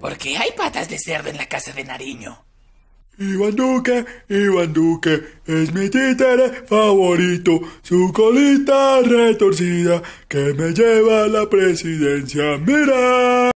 Porque hay patas de cerdo en la casa de Nariño. Iván Duque, Iván Duque, es mi títere favorito, su colita retorcida que me lleva a la presidencia. ¡Mira!